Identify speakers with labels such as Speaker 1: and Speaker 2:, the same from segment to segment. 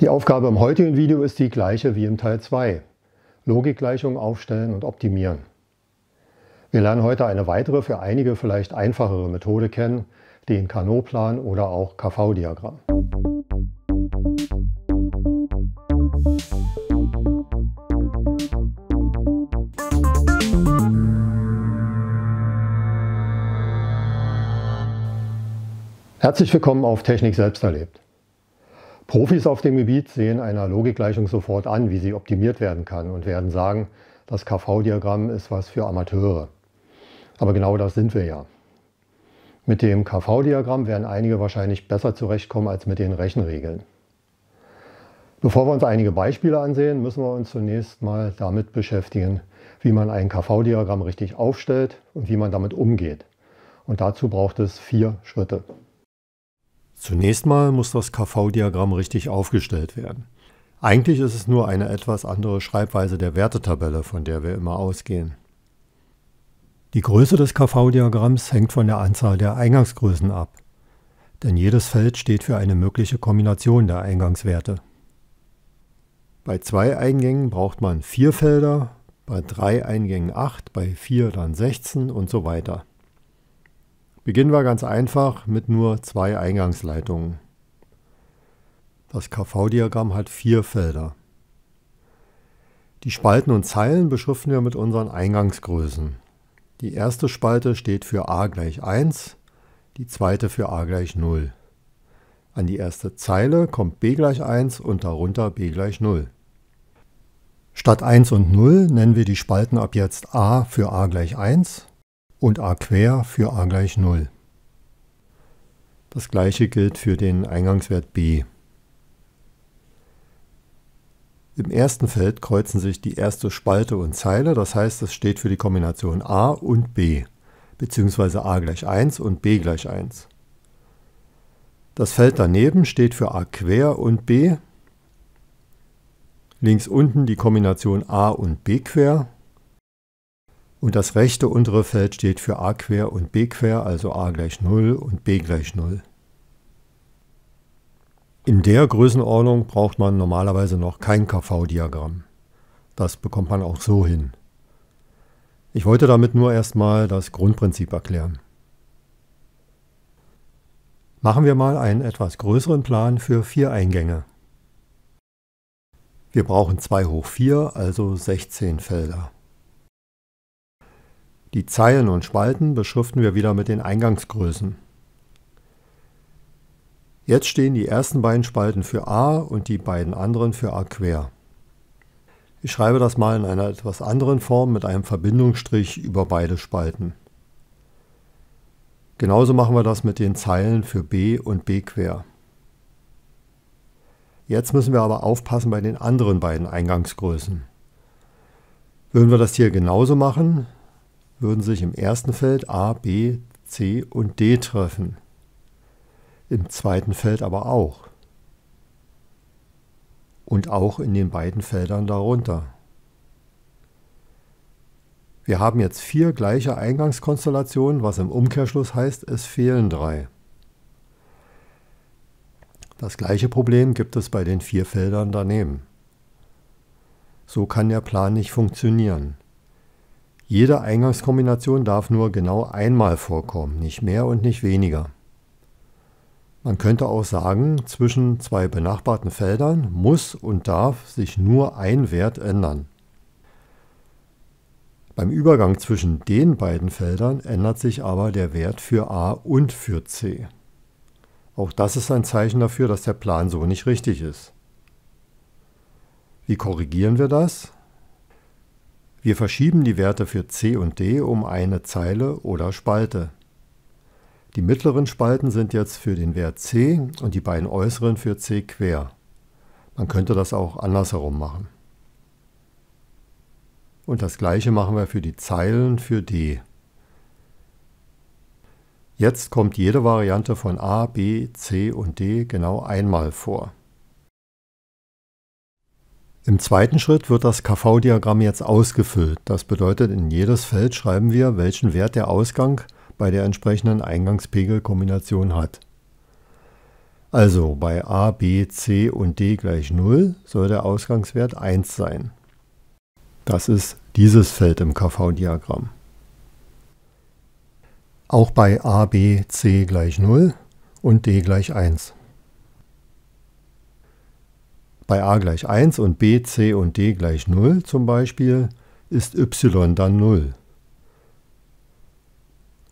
Speaker 1: Die Aufgabe im heutigen Video ist die gleiche wie im Teil 2. Logikgleichungen aufstellen und optimieren. Wir lernen heute eine weitere, für einige vielleicht einfachere Methode kennen, den Kanoplan oder auch KV-Diagramm. Herzlich willkommen auf Technik selbst erlebt. Profis auf dem Gebiet sehen einer Logikgleichung sofort an, wie sie optimiert werden kann und werden sagen, das KV-Diagramm ist was für Amateure. Aber genau das sind wir ja. Mit dem KV-Diagramm werden einige wahrscheinlich besser zurechtkommen als mit den Rechenregeln. Bevor wir uns einige Beispiele ansehen, müssen wir uns zunächst mal damit beschäftigen, wie man ein KV-Diagramm richtig aufstellt und wie man damit umgeht. Und dazu braucht es vier Schritte. Zunächst mal muss das KV-Diagramm richtig aufgestellt werden. Eigentlich ist es nur eine etwas andere Schreibweise der Wertetabelle, von der wir immer ausgehen. Die Größe des KV-Diagramms hängt von der Anzahl der Eingangsgrößen ab, denn jedes Feld steht für eine mögliche Kombination der Eingangswerte. Bei zwei Eingängen braucht man vier Felder, bei drei Eingängen acht, bei vier dann 16 und so weiter. Beginnen wir ganz einfach mit nur zwei Eingangsleitungen. Das KV-Diagramm hat vier Felder. Die Spalten und Zeilen beschriften wir mit unseren Eingangsgrößen. Die erste Spalte steht für a gleich 1, die zweite für a gleich 0. An die erste Zeile kommt b gleich 1 und darunter b gleich 0. Statt 1 und 0 nennen wir die Spalten ab jetzt a für a gleich 1 und a quer für a gleich 0. Das gleiche gilt für den Eingangswert b. Im ersten Feld kreuzen sich die erste Spalte und Zeile, das heißt, es steht für die Kombination a und b, beziehungsweise a gleich 1 und b gleich 1. Das Feld daneben steht für a quer und b, links unten die Kombination a und b quer und das rechte untere Feld steht für a quer und b quer, also a gleich 0 und b gleich 0. In der Größenordnung braucht man normalerweise noch kein KV-Diagramm. Das bekommt man auch so hin. Ich wollte damit nur erstmal das Grundprinzip erklären. Machen wir mal einen etwas größeren Plan für vier Eingänge. Wir brauchen 2 hoch 4, also 16 Felder. Die Zeilen und Spalten beschriften wir wieder mit den Eingangsgrößen. Jetzt stehen die ersten beiden Spalten für a und die beiden anderen für a quer. Ich schreibe das mal in einer etwas anderen Form mit einem Verbindungsstrich über beide Spalten. Genauso machen wir das mit den Zeilen für b und b quer. Jetzt müssen wir aber aufpassen bei den anderen beiden Eingangsgrößen. Würden wir das hier genauso machen, würden sich im ersten Feld A, B, C und D treffen. Im zweiten Feld aber auch. Und auch in den beiden Feldern darunter. Wir haben jetzt vier gleiche Eingangskonstellationen, was im Umkehrschluss heißt, es fehlen drei. Das gleiche Problem gibt es bei den vier Feldern daneben. So kann der Plan nicht funktionieren. Jede Eingangskombination darf nur genau einmal vorkommen, nicht mehr und nicht weniger. Man könnte auch sagen, zwischen zwei benachbarten Feldern muss und darf sich nur ein Wert ändern. Beim Übergang zwischen den beiden Feldern ändert sich aber der Wert für a und für c. Auch das ist ein Zeichen dafür, dass der Plan so nicht richtig ist. Wie korrigieren wir das? Wir verschieben die Werte für C und D um eine Zeile oder Spalte. Die mittleren Spalten sind jetzt für den Wert C und die beiden äußeren für C quer. Man könnte das auch andersherum machen. Und das gleiche machen wir für die Zeilen für D. Jetzt kommt jede Variante von A, B, C und D genau einmal vor. Im zweiten Schritt wird das KV-Diagramm jetzt ausgefüllt. Das bedeutet, in jedes Feld schreiben wir, welchen Wert der Ausgang bei der entsprechenden Eingangspegelkombination hat. Also bei a, b, c und d gleich 0 soll der Ausgangswert 1 sein. Das ist dieses Feld im KV-Diagramm. Auch bei a, b, c gleich 0 und d gleich 1. Bei a gleich 1 und b, c und d gleich 0 zum Beispiel ist y dann 0.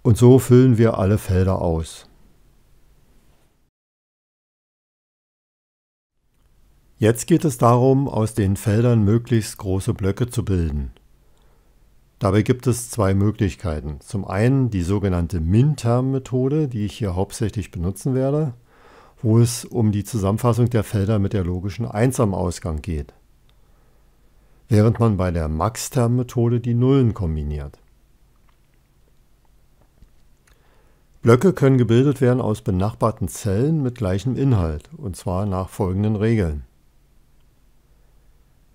Speaker 1: Und so füllen wir alle Felder aus. Jetzt geht es darum, aus den Feldern möglichst große Blöcke zu bilden. Dabei gibt es zwei Möglichkeiten. Zum einen die sogenannte MINTERM-Methode, die ich hier hauptsächlich benutzen werde wo es um die Zusammenfassung der Felder mit der logischen 1 am Ausgang geht, während man bei der max term methode die Nullen kombiniert. Blöcke können gebildet werden aus benachbarten Zellen mit gleichem Inhalt, und zwar nach folgenden Regeln.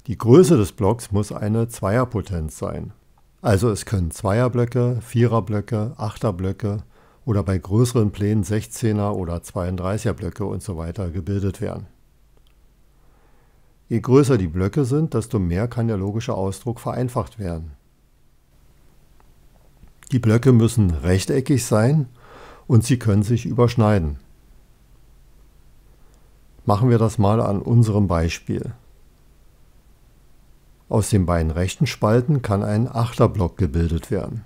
Speaker 1: Die Größe des Blocks muss eine Zweierpotenz sein. Also es können Zweierblöcke, Viererblöcke, Achterblöcke, oder bei größeren Plänen 16er oder 32er Blöcke usw. so gebildet werden. Je größer die Blöcke sind, desto mehr kann der logische Ausdruck vereinfacht werden. Die Blöcke müssen rechteckig sein und sie können sich überschneiden. Machen wir das mal an unserem Beispiel. Aus den beiden rechten Spalten kann ein Achterblock gebildet werden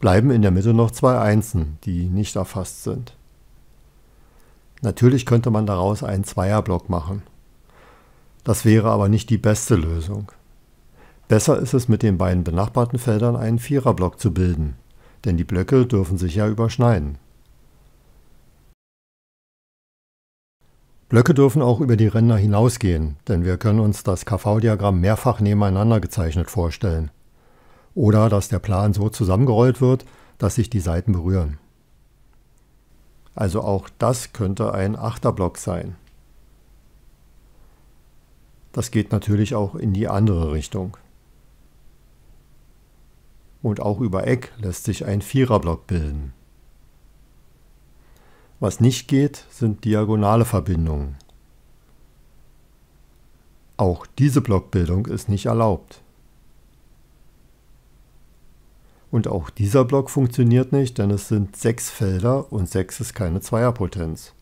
Speaker 1: bleiben in der Mitte noch zwei Einsen, die nicht erfasst sind. Natürlich könnte man daraus einen Zweierblock machen. Das wäre aber nicht die beste Lösung. Besser ist es, mit den beiden benachbarten Feldern einen Viererblock zu bilden, denn die Blöcke dürfen sich ja überschneiden. Blöcke dürfen auch über die Ränder hinausgehen, denn wir können uns das KV-Diagramm mehrfach nebeneinander gezeichnet vorstellen oder dass der Plan so zusammengerollt wird, dass sich die Seiten berühren. Also auch das könnte ein Achterblock sein. Das geht natürlich auch in die andere Richtung. Und auch über Eck lässt sich ein Viererblock bilden. Was nicht geht, sind diagonale Verbindungen. Auch diese Blockbildung ist nicht erlaubt. Und auch dieser Block funktioniert nicht, denn es sind sechs Felder und sechs ist keine Zweierpotenz.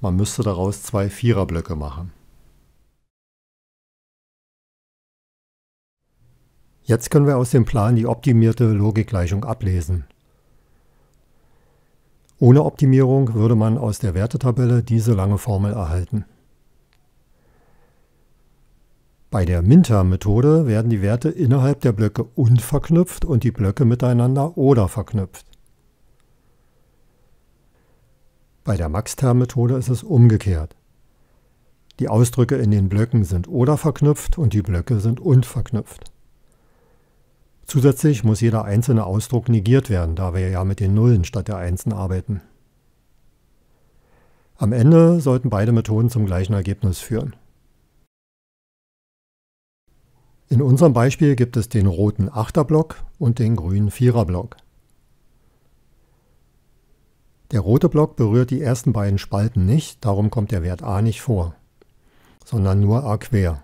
Speaker 1: Man müsste daraus zwei Viererblöcke machen. Jetzt können wir aus dem Plan die optimierte Logikgleichung ablesen. Ohne Optimierung würde man aus der Wertetabelle diese lange Formel erhalten. Bei der Minter-Methode werden die Werte innerhalb der Blöcke unverknüpft und die Blöcke miteinander oder verknüpft. Bei der Maxter-Methode ist es umgekehrt. Die Ausdrücke in den Blöcken sind oder verknüpft und die Blöcke sind und verknüpft. Zusätzlich muss jeder einzelne Ausdruck negiert werden, da wir ja mit den Nullen statt der Einsen arbeiten. Am Ende sollten beide Methoden zum gleichen Ergebnis führen. In unserem Beispiel gibt es den roten Achterblock und den grünen Viererblock. Der rote Block berührt die ersten beiden Spalten nicht, darum kommt der Wert a nicht vor, sondern nur a quer.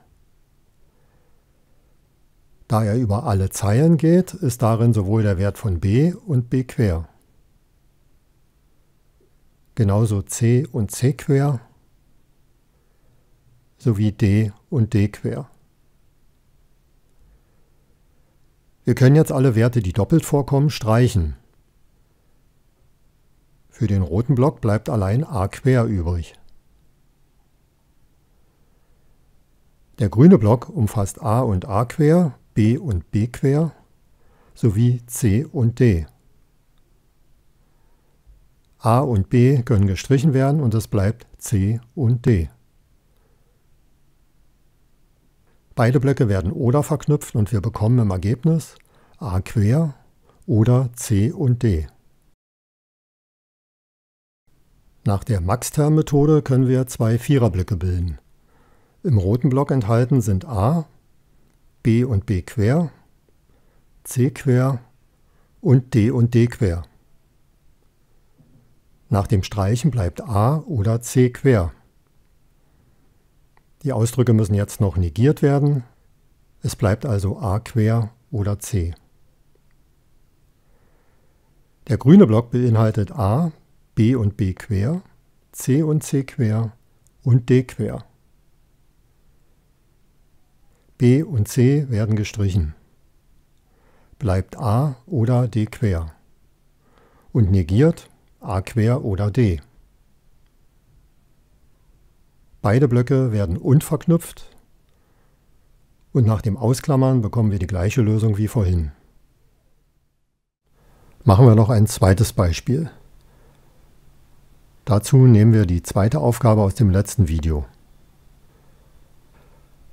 Speaker 1: Da er über alle Zeilen geht, ist darin sowohl der Wert von b und b quer. Genauso c und c quer sowie d und d quer. Wir können jetzt alle Werte, die doppelt vorkommen, streichen. Für den roten Block bleibt allein a quer übrig. Der grüne Block umfasst a und a quer, b und b quer sowie c und d. a und b können gestrichen werden und es bleibt c und d. Beide Blöcke werden oder verknüpft und wir bekommen im Ergebnis a quer oder c und d. Nach der Maxterm-Methode können wir zwei Viererblöcke bilden. Im roten Block enthalten sind a, b und b quer, c quer und d und d quer. Nach dem Streichen bleibt a oder c quer. Die Ausdrücke müssen jetzt noch negiert werden. Es bleibt also a quer oder c. Der grüne Block beinhaltet a, b und b quer, c und c quer und d quer. b und c werden gestrichen. Bleibt a oder d quer und negiert a quer oder d. Beide Blöcke werden unverknüpft und nach dem Ausklammern bekommen wir die gleiche Lösung wie vorhin. Machen wir noch ein zweites Beispiel. Dazu nehmen wir die zweite Aufgabe aus dem letzten Video.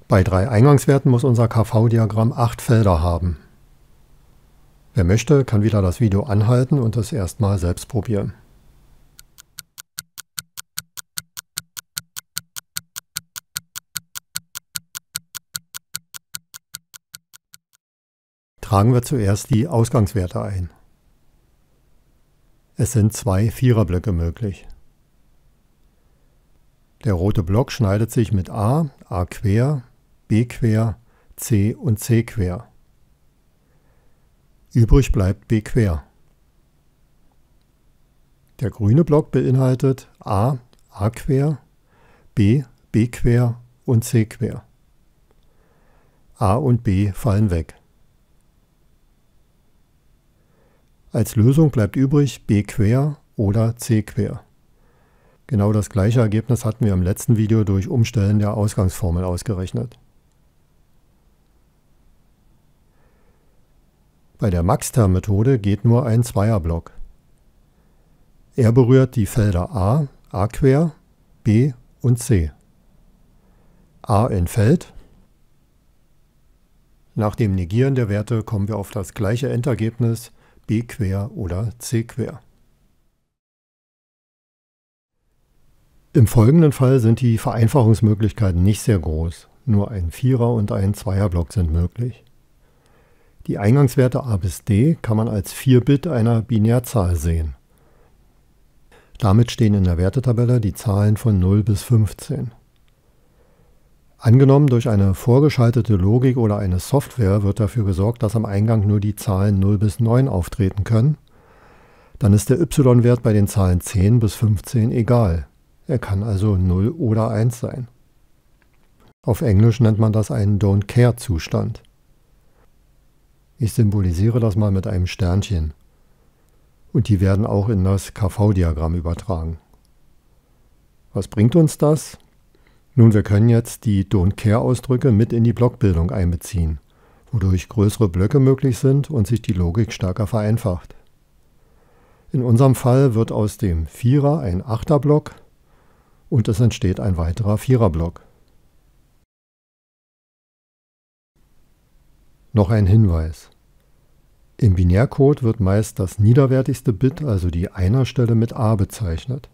Speaker 1: Bei drei Eingangswerten muss unser KV-Diagramm acht Felder haben. Wer möchte, kann wieder das Video anhalten und es erstmal selbst probieren. Tragen wir zuerst die Ausgangswerte ein. Es sind zwei Viererblöcke möglich. Der rote Block schneidet sich mit A, A quer, B quer, C und C quer. Übrig bleibt B quer. Der grüne Block beinhaltet A, A quer, B, B quer und C quer. A und B fallen weg. Als Lösung bleibt übrig b quer oder c quer. Genau das gleiche Ergebnis hatten wir im letzten Video durch Umstellen der Ausgangsformel ausgerechnet. Bei der Maxter-Methode geht nur ein Zweierblock. Er berührt die Felder a, a quer, b und c. a entfällt. Nach dem Negieren der Werte kommen wir auf das gleiche Endergebnis B e quer oder C quer. Im folgenden Fall sind die Vereinfachungsmöglichkeiten nicht sehr groß. Nur ein Vierer- und ein Zweierblock sind möglich. Die Eingangswerte a bis d kann man als 4-Bit einer Binärzahl sehen. Damit stehen in der Wertetabelle die Zahlen von 0 bis 15. Angenommen, durch eine vorgeschaltete Logik oder eine Software wird dafür gesorgt, dass am Eingang nur die Zahlen 0 bis 9 auftreten können, dann ist der y-Wert bei den Zahlen 10 bis 15 egal. Er kann also 0 oder 1 sein. Auf Englisch nennt man das einen Don't Care Zustand. Ich symbolisiere das mal mit einem Sternchen. Und die werden auch in das KV-Diagramm übertragen. Was bringt uns das? Nun, wir können jetzt die Don't-Care-Ausdrücke mit in die Blockbildung einbeziehen, wodurch größere Blöcke möglich sind und sich die Logik stärker vereinfacht. In unserem Fall wird aus dem Vierer ein Achterblock und es entsteht ein weiterer Viererblock. Noch ein Hinweis. Im Binärcode wird meist das niederwertigste Bit, also die Einerstelle mit A bezeichnet.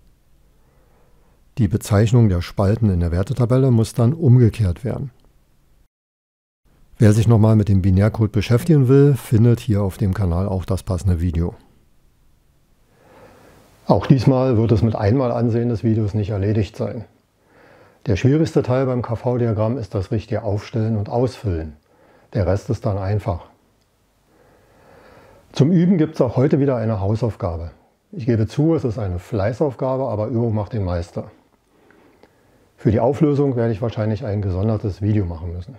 Speaker 1: Die Bezeichnung der Spalten in der Wertetabelle muss dann umgekehrt werden. Wer sich nochmal mit dem Binärcode beschäftigen will, findet hier auf dem Kanal auch das passende Video. Auch diesmal wird es mit einmal Ansehen des Videos nicht erledigt sein. Der schwierigste Teil beim KV-Diagramm ist das richtige Aufstellen und Ausfüllen. Der Rest ist dann einfach. Zum Üben gibt es auch heute wieder eine Hausaufgabe. Ich gebe zu, es ist eine Fleißaufgabe, aber Übung macht den Meister. Für die Auflösung werde ich wahrscheinlich ein gesondertes Video machen müssen.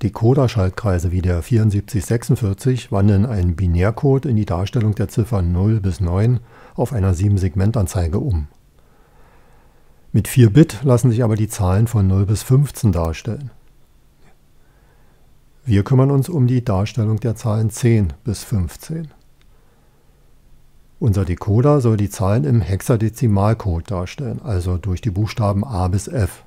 Speaker 1: Die Coda-Schaltkreise wie der 7446 wandeln einen Binärcode in die Darstellung der Ziffern 0 bis 9 auf einer 7-Segment-Anzeige um. Mit 4 Bit lassen sich aber die Zahlen von 0 bis 15 darstellen. Wir kümmern uns um die Darstellung der Zahlen 10 bis 15. Unser Decoder soll die Zahlen im Hexadezimalcode darstellen, also durch die Buchstaben A bis F.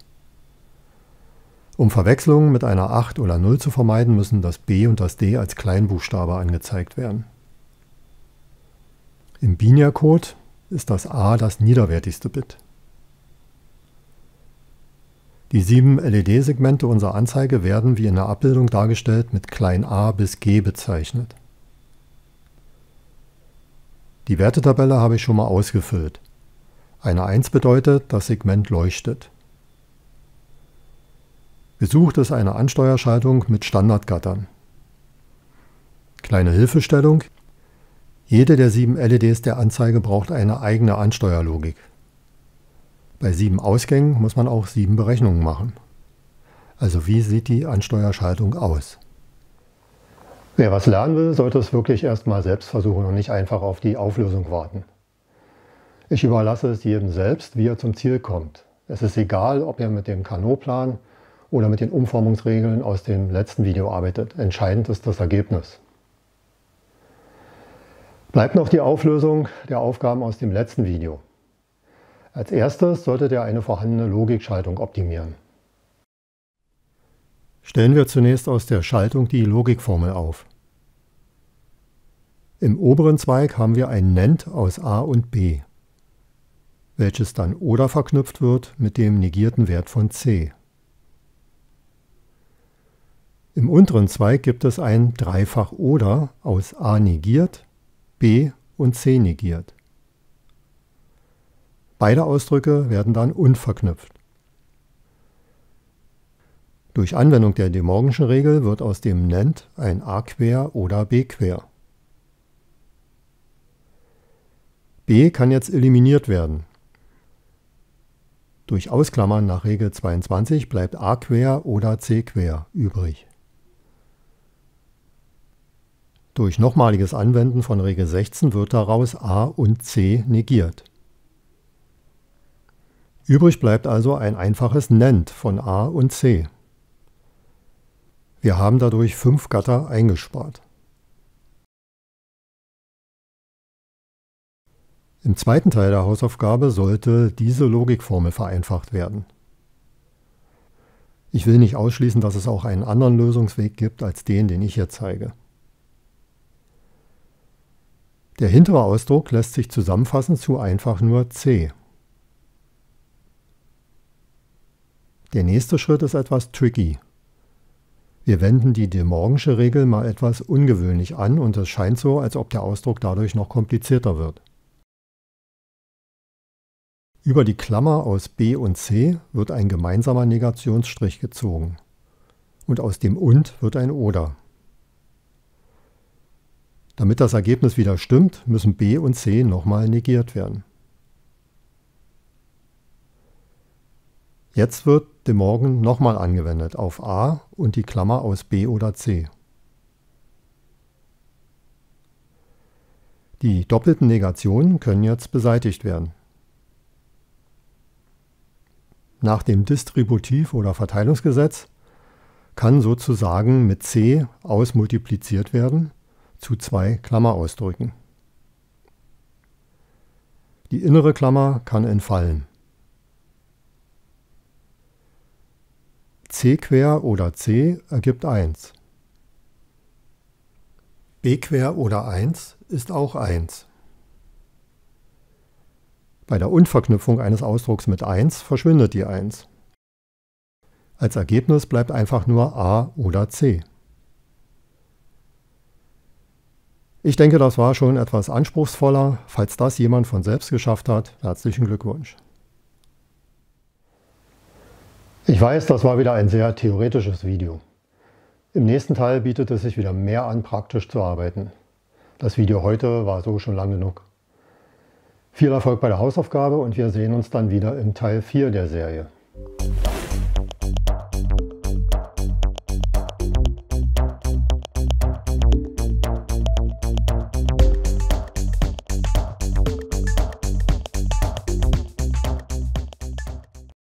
Speaker 1: Um Verwechslungen mit einer 8 oder 0 zu vermeiden, müssen das B und das D als Kleinbuchstabe angezeigt werden. Im Binärcode ist das A das niederwertigste Bit. Die sieben LED-Segmente unserer Anzeige werden wie in der Abbildung dargestellt mit klein a bis g bezeichnet. Die Wertetabelle habe ich schon mal ausgefüllt. Eine 1 bedeutet, das Segment leuchtet. Gesucht ist eine Ansteuerschaltung mit Standardgattern. Kleine Hilfestellung. Jede der sieben LEDs der Anzeige braucht eine eigene Ansteuerlogik. Bei sieben Ausgängen muss man auch sieben Berechnungen machen. Also wie sieht die Ansteuerschaltung aus? Wer was lernen will, sollte es wirklich erstmal selbst versuchen und nicht einfach auf die Auflösung warten. Ich überlasse es jedem selbst, wie er zum Ziel kommt. Es ist egal, ob er mit dem Kanoplan oder mit den Umformungsregeln aus dem letzten Video arbeitet. Entscheidend ist das Ergebnis. Bleibt noch die Auflösung der Aufgaben aus dem letzten Video. Als erstes solltet ihr eine vorhandene Logikschaltung optimieren. Stellen wir zunächst aus der Schaltung die Logikformel auf. Im oberen Zweig haben wir ein NEND aus a und b, welches dann oder verknüpft wird mit dem negierten Wert von c. Im unteren Zweig gibt es ein Dreifach oder aus a negiert, b und c negiert. Beide Ausdrücke werden dann unverknüpft. Durch Anwendung der De Morgan'schen Regel wird aus dem NAND ein A-Quer oder B-Quer. B kann jetzt eliminiert werden. Durch Ausklammern nach Regel 22 bleibt A quer oder C quer übrig. Durch nochmaliges Anwenden von Regel 16 wird daraus A und C negiert. Übrig bleibt also ein einfaches NAND von A und C. Wir haben dadurch fünf Gatter eingespart. Im zweiten Teil der Hausaufgabe sollte diese Logikformel vereinfacht werden. Ich will nicht ausschließen, dass es auch einen anderen Lösungsweg gibt als den, den ich hier zeige. Der hintere Ausdruck lässt sich zusammenfassen zu einfach nur c. Der nächste Schritt ist etwas tricky, wir wenden die De Morgensche Regel mal etwas ungewöhnlich an und es scheint so, als ob der Ausdruck dadurch noch komplizierter wird. Über die Klammer aus b und c wird ein gemeinsamer Negationsstrich gezogen und aus dem und wird ein oder. Damit das Ergebnis wieder stimmt, müssen b und c nochmal negiert werden. Jetzt wird de Morgan nochmal angewendet auf a und die Klammer aus b oder c. Die doppelten Negationen können jetzt beseitigt werden. Nach dem Distributiv- oder Verteilungsgesetz kann sozusagen mit c ausmultipliziert werden zu zwei Klammerausdrücken. Die innere Klammer kann entfallen. c quer oder c ergibt 1. b quer oder 1 ist auch 1. Bei der Unverknüpfung eines Ausdrucks mit 1 verschwindet die 1. Als Ergebnis bleibt einfach nur a oder c. Ich denke, das war schon etwas anspruchsvoller. Falls das jemand von selbst geschafft hat, herzlichen Glückwunsch. Ich weiß, das war wieder ein sehr theoretisches Video. Im nächsten Teil bietet es sich wieder mehr an, praktisch zu arbeiten. Das Video heute war so schon lang genug. Viel Erfolg bei der Hausaufgabe und wir sehen uns dann wieder im Teil 4 der Serie.